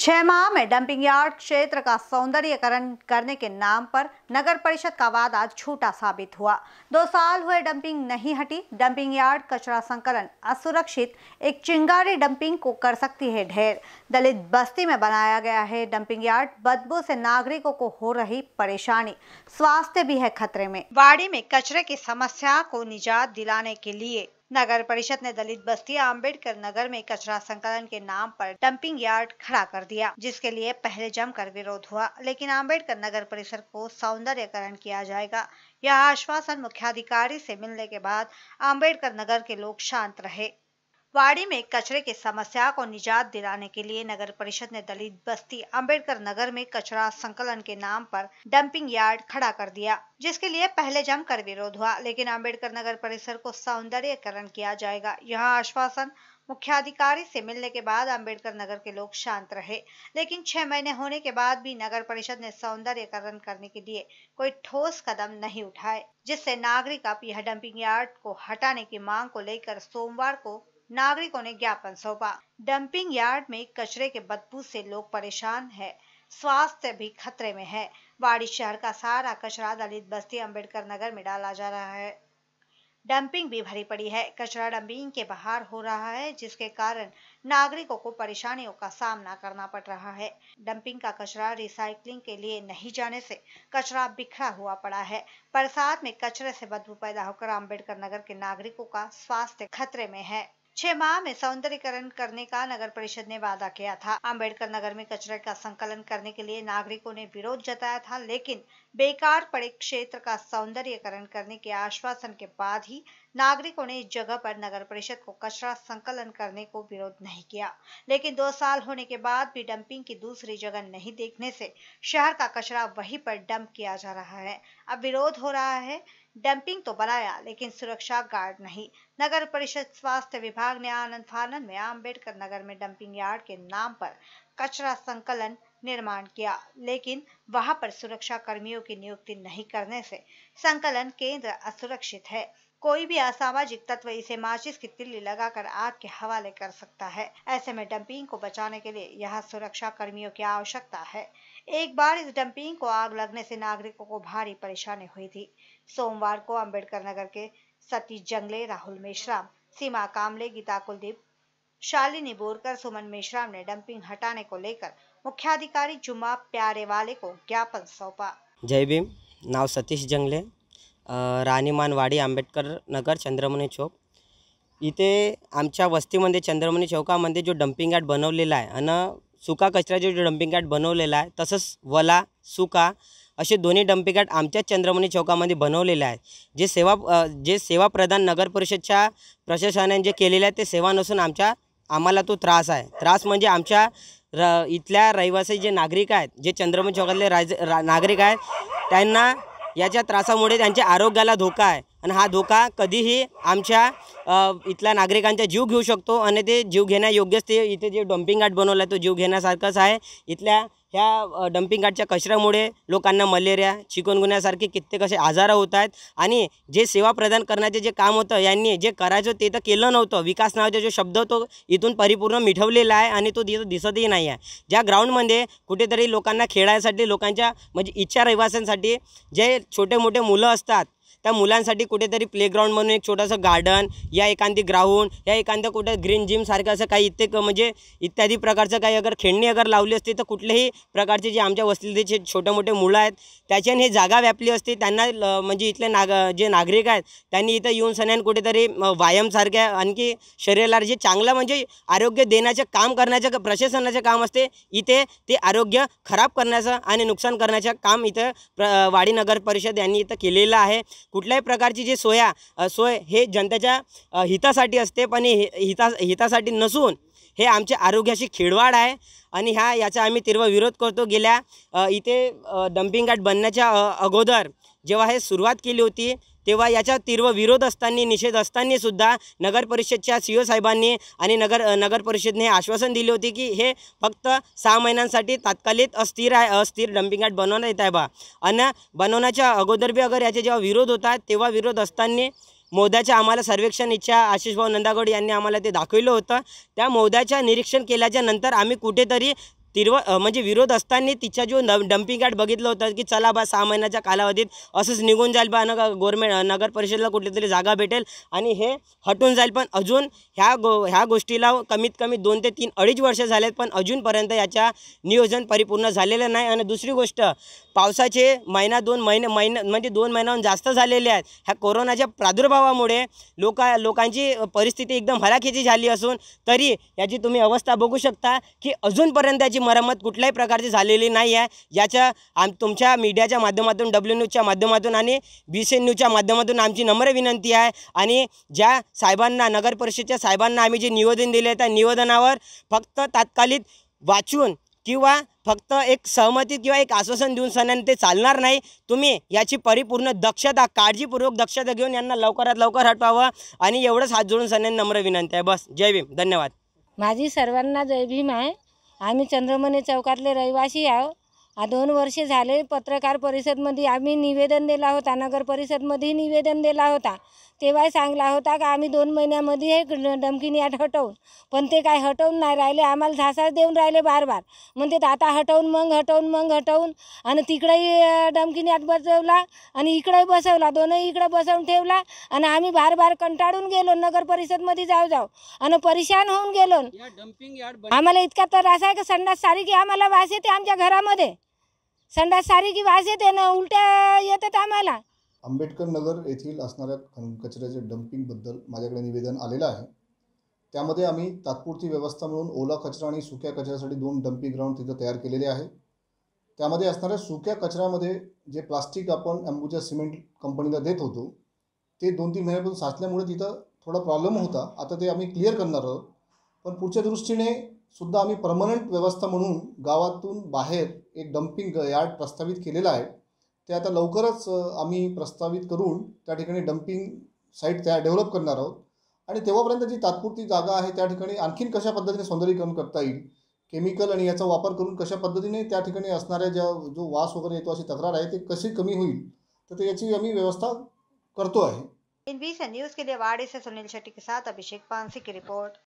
छह माह में डंपिंग यार्ड क्षेत्र का सौंदर्यकरण करने के नाम पर नगर परिषद का वादा झूठा साबित हुआ दो साल हुए डंपिंग नहीं हटी डंपिंग यार्ड कचरा संकलन असुरक्षित एक चिंगारी डंपिंग को कर सकती है ढेर दलित बस्ती में बनाया गया है डंपिंग यार्ड बदबू से नागरिकों को हो रही परेशानी स्वास्थ्य भी है खतरे में वाड़ी में कचरे की समस्या को निजात दिलाने के लिए नगर परिषद ने दलित बस्ती आम्बेडकर नगर में कचरा संकलन के नाम पर डंपिंग यार्ड खड़ा कर दिया जिसके लिए पहले जमकर विरोध हुआ लेकिन आम्बेडकर नगर परिसर को सौंदर्यकरण किया जाएगा यह आश्वासन मुख्याधिकारी से मिलने के बाद आम्बेडकर नगर के लोग शांत रहे वाड़ी में कचरे की समस्या को निजात दिलाने के लिए नगर परिषद ने दलित बस्ती अंबेडकर नगर में कचरा संकलन के नाम पर डंपिंग यार्ड खड़ा कर दिया जिसके लिए पहले जमकर विरोध हुआ लेकिन अंबेडकर नगर परिसर को सौंदर्यकरण किया जाएगा यह आश्वासन मुख्याधिकारी से मिलने के बाद अंबेडकर नगर के लोग शांत रहे लेकिन छह महीने होने के बाद भी नगर परिषद ने सौंदर्यकरण करने के लिए कोई ठोस कदम नहीं उठाए जिससे नागरिक अब यह डंपिंग यार्ड को हटाने की मांग को लेकर सोमवार को नागरिकों ने ज्ञापन सौंपा डंपिंग यार्ड में कचरे के बदबू से लोग परेशान है स्वास्थ्य भी खतरे में है बाड़ी शहर का सारा कचरा दलित बस्ती अंबेडकर नगर में डाला जा रहा है डंपिंग भी भरी पड़ी है कचरा डंपिंग के बाहर हो रहा है जिसके कारण नागरिकों को परेशानियों का सामना करना पड़ रहा है डंपिंग का कचरा रिसाइकलिंग के लिए नहीं जाने से कचरा बिखरा हुआ पड़ा है बरसात में कचरे से बदबू पैदा होकर अम्बेडकर नगर के नागरिकों का स्वास्थ्य खतरे में है छह माह में सौंदर्यकरण करने का नगर परिषद ने वादा किया था अम्बेडकर नगर में कचरे का संकलन करने के लिए नागरिकों ने विरोध जताया था लेकिन बेकार पड़े क्षेत्र का सौंदर्यकरण करने के आश्वासन के बाद ही नागरिकों ने इस जगह पर नगर परिषद को कचरा संकलन करने को विरोध नहीं किया लेकिन दो साल होने के बाद भी डंपिंग की दूसरी जगह नहीं देखने से शहर का कचरा वहीं पर डंप किया जा रहा है अब विरोध हो रहा है डंपिंग तो बनाया लेकिन सुरक्षा गार्ड नहीं नगर परिषद स्वास्थ्य विभाग ने आनंद फानंद में आम्बेडकर नगर में डंपिंग यार्ड के नाम पर कचरा संकलन निर्माण किया लेकिन वहां पर सुरक्षा कर्मियों की नियुक्ति नहीं करने से संकलन केंद्र असुरक्षित है कोई भी असामाजिक तत्व इसे माचिस की तिल्ली लगाकर आग के हवाले कर सकता है ऐसे में डंपिंग को बचाने के लिए यहाँ सुरक्षा कर्मियों की आवश्यकता है एक बार इस डंपिंग को आग लगने से नागरिकों को भारी परेशानी हुई थी सोमवार को अम्बेडकर नगर के सतीश जंगले राहुल मेश्राम सीमा कामले गीता कुलदीप शालिनी बोरकर सुमन मेश्राम ने डंपिंग हटाने को लेकर मुख्याधिकारी जुमा प्यारे वाले को ज्ञापन सौंपा जय भीम नाव सतीश जंगले राणीमानवाडी आंबेडकर नगर चंद्रमणी चौक इथे आमच्या वस्तीमध्ये चंद्रमणी चौकामध्ये जो डंपिंग यार्ड बनवलेला है अन सुका कचरा जो डंपिंग यार्ड बनवलेला है तसच वला सुका असे दोन्ही डम्पिंग यार्ड आमच्याच चंद्रमणी चौकामध्ये बनवलेले आहेत जे सेवा जे सेवाप्रधान नगर परिषदच्या प्रशासनाने जे के लिए ते सेवा नसून आमच्या आम्हाला तो त्रास है त्रास मजे आम र इथल्या रहिवासी जे नागरिक है जे चंद्रमणी चौकातले राज रा नागरिक आहेत याच्या त्रासामुळे त्यांच्या आरोग्याला धोका आहे आणि हा धोका कधीही आमच्या इथल्या नागरिकांचा जीव घेऊ शकतो आणि ते जीव घेण्यायोग्यच ते इथे जे डम्पिंग घाट बनवलं आहे तो जीव घेण्यासारखाच आहे इथल्या हा ह्या डम्पिंग कचरा मु लोकांना मलेरिया चिकनगुन्यासारखे कित्येक असे आजारं होत आहेत आणि जे सेवा प्रदान करण्याचे जे काम होतं यांनी जे करायचं तो के केलं विकास नावाचा जो शब्द तो इतन परिपूर्ण मिठवलेला है तो तिथं दिसतही नाही आहे ज्या ग्राउंडमध्ये कुठेतरी लोकांना खेळायसाठी लोकांच्या म्हणजे इच्छा रहिवाशांसाठी जे छोटे मोटे मुलं असतात तो मुला कुठेतरी प्लेग्राउंड म्हणून एक छोटंसं गार्डन या एखादी ग्राउंड या एखादं कुठं ग्रीन जिमसारखं असं काही इत्येक म्हणजे इत्यादी प्रकारचं काही अगर खेळणी अगर लावली असती तर कुठल्याही प्रकारचे जे आमच्या वस्तीचे छोटे मोठे मुलं आहेत त्याच्याने हे जागा व्यापली असती त्यांना नाग जे नगरिक आहेत त्यांनी इथं येऊन सण्यान कुठेतरी व्यायामसारख्या आणखी शरीराला जे चांगलं म्हणजे आरोग्य देण्याचं काम करना करण्याचं प्रशासनाचं काम असते इथे ते आरोग्य खराब करण्याचं आणि नुकसान करण्याचं काम इत प्र वाडी नगर परिषद यानी इथं के आहे कुठल्याही प्रकारची जी सोया सोय हे जनतेच्या हितासाठी असते पण हे हिता हितासाठी नसून हे आमच्या आरोग्याशी खेळवाड आहे आणि ह्या याचा आम्ही तीव्र विरोध करतो गेल्या इथे डम्पिंग घाट बनण्याच्या अगोदर जेव्हा हे सुरुवात केली होती तेव्हा तीव्र विरोध असताना निषेध असतानासुद्धा नगर परिषदच्या सी ओ साहबानी आणि नगर नगर परिषदने आश्वासन दिले होते कि फ्त फक्त सहा महिन्यांसाठी तात्कालिक अस्थिर है अस्थिर डंपिंग यार्ड बनवण्यात येत बा आणि बनवण्याच्या अगोदर बी अगर याचा जेव विरोध होता तेव्हा विरोध असताना मोदा आम सर्वेक्षण इच्छा आशीष भाऊ नंदागड आम दाखिल होता मोदा निरीक्षण के नर आम्मी कुतरी तिरव म्हणजे विरोध असताना तिचा जो न डम्पिंग यार्ड बगित होता कि चला बा सहा महिन्याच्या कालावधीत असंच निघून जाईल बा नग गोरमेंट नगर कुछ तरी जागा भेटेल आणि जाए हटून हा पण अजून ह्या गो ह्या गोष्टीला कमीत कमी दोन तीन अड़च वर्ष जाए पण अजूनपर्यंत याच्या नियोजन परिपूर्ण नहीं नाही आणि गोष्ट पावसाचे महीना दोन महीने महीने म्हणजे दोन महिन्याहून जास्त झालेले आहेत ह्या कोरोनाच्या प्रादुर्भावामुळे लोका लोकांची परिस्थिती एकदम हलाखीची झाली तरी याची तुम्ही अवस्था बघू शकता की अजूनपर्यंत याची मरम्मत कुठल्याही प्रकारची झालेली नाही आहे याच्या आम तुमच्या मीडियाच्या माध्यमातून डब्ल्यू न्यूजच्या माध्यमातून आणि बी सी न्यूजच्या माध्यमातून आमची नम्र विनंती आहे आणि ज्या साहेबांना नगर परिषदेच्या साहेबांना आम्ही जे निवेदन दिले त्या निवेदनावर फक्त तात्कालिक वाचून किंवा फक्त एक सहमती किंवा एक आश्वासन देऊन सणाने ते चालणार नाही तुम्ही याची परिपूर्ण दक्षता काळजीपूर्वक दक्षता घेऊन यांना लवकरात लवकर हटवावं आणि एवढंच हात जोडून सणाने नम्र विनंती आहे बस जय भीम धन्यवाद माझी सर्वांना जय भीम आहे आम्ही चंद्रमणी चौकातले रहिवासी आहोत दोन वर्षे झाले पत्रकार परिषदमध्ये आम्ही निवेदन दिला होता नगर परिषदमध्ये निवेदन दिला होता तेव्हा सांगला होता का आम्ही दोन महिन्यामध्ये हे डमकिनी आठ हटवून पण ते काय हटवून नाही राहिले आम्हाला झासाच देऊन राहिले बार बार म्हणते आता हटवून मग हटवून मग हटवून आणि तिकडंही डमकिनी आठ बसवला आणि इकडंही बसवला दोनही इकडं बसवून ठेवला आणि आम्ही बार बार कंटाळून गेलो नगर परिषदमध्ये जाऊ जाऊ आणि परेशान होऊन गेलो आम्हाला इतका त्रास आहे का संडास सारी की आम्हाला वास येते आमच्या घरामध्ये संडास सारी की वास येते ना उलट्या येतात आम्हाला आंबेडकर नगर येथील असणाऱ्या कचऱ्याच्या कचऱ्याच्या बद्दल माझ्याकडे निवेदन आलेलं आहे त्यामध्ये आम्ही तात्पुरती व्यवस्था म्हणून ओला कचरा आणि सुक्या कचऱ्यासाठी दोन डम्पिंग ग्राउंड तिथं तयार केलेले आहे त्यामध्ये असणाऱ्या सुक्या कचऱ्यामध्ये जे प्लास्टिक आपण अंबुजा सिमेंट कंपनीला देत होतो ते दोन तीन महिन्यापासून साचल्यामुळे तिथं थोडा प्रॉब्लेम होता आता ते आम्ही क्लिअर करणार आहोत पण पुढच्या दृष्टीने सुद्धा आम्ही परमनंट व्यवस्था म्हणून गावातून बाहेर एक डम्पिंग यार्ड प्रस्तावित केलेलं आहे ते आता लवकरच आम्ही प्रस्तावित करून त्या ठिकाणी डम्पिंग साईट त्या डेव्हलप करणार आहोत आणि तेव्हापर्यंत जी तात्पुरती जागा आहे त्या ठिकाणी आणखीन कशा पद्धतीने सौंदर्यीकरण करता येईल केमिकल आणि याचा वापर करून कशा पद्धतीने त्या ठिकाणी असणाऱ्या ज्या जो वास वगैरे येतो अशी तक्रार आहे ते कशी कमी होईल तर ते याची आम्ही व्यवस्था करतो आहे न्यूज़ के लिए वाड़ी से सुनील शेट्टी के साथ अभिषेक पानसी की रिपोर्ट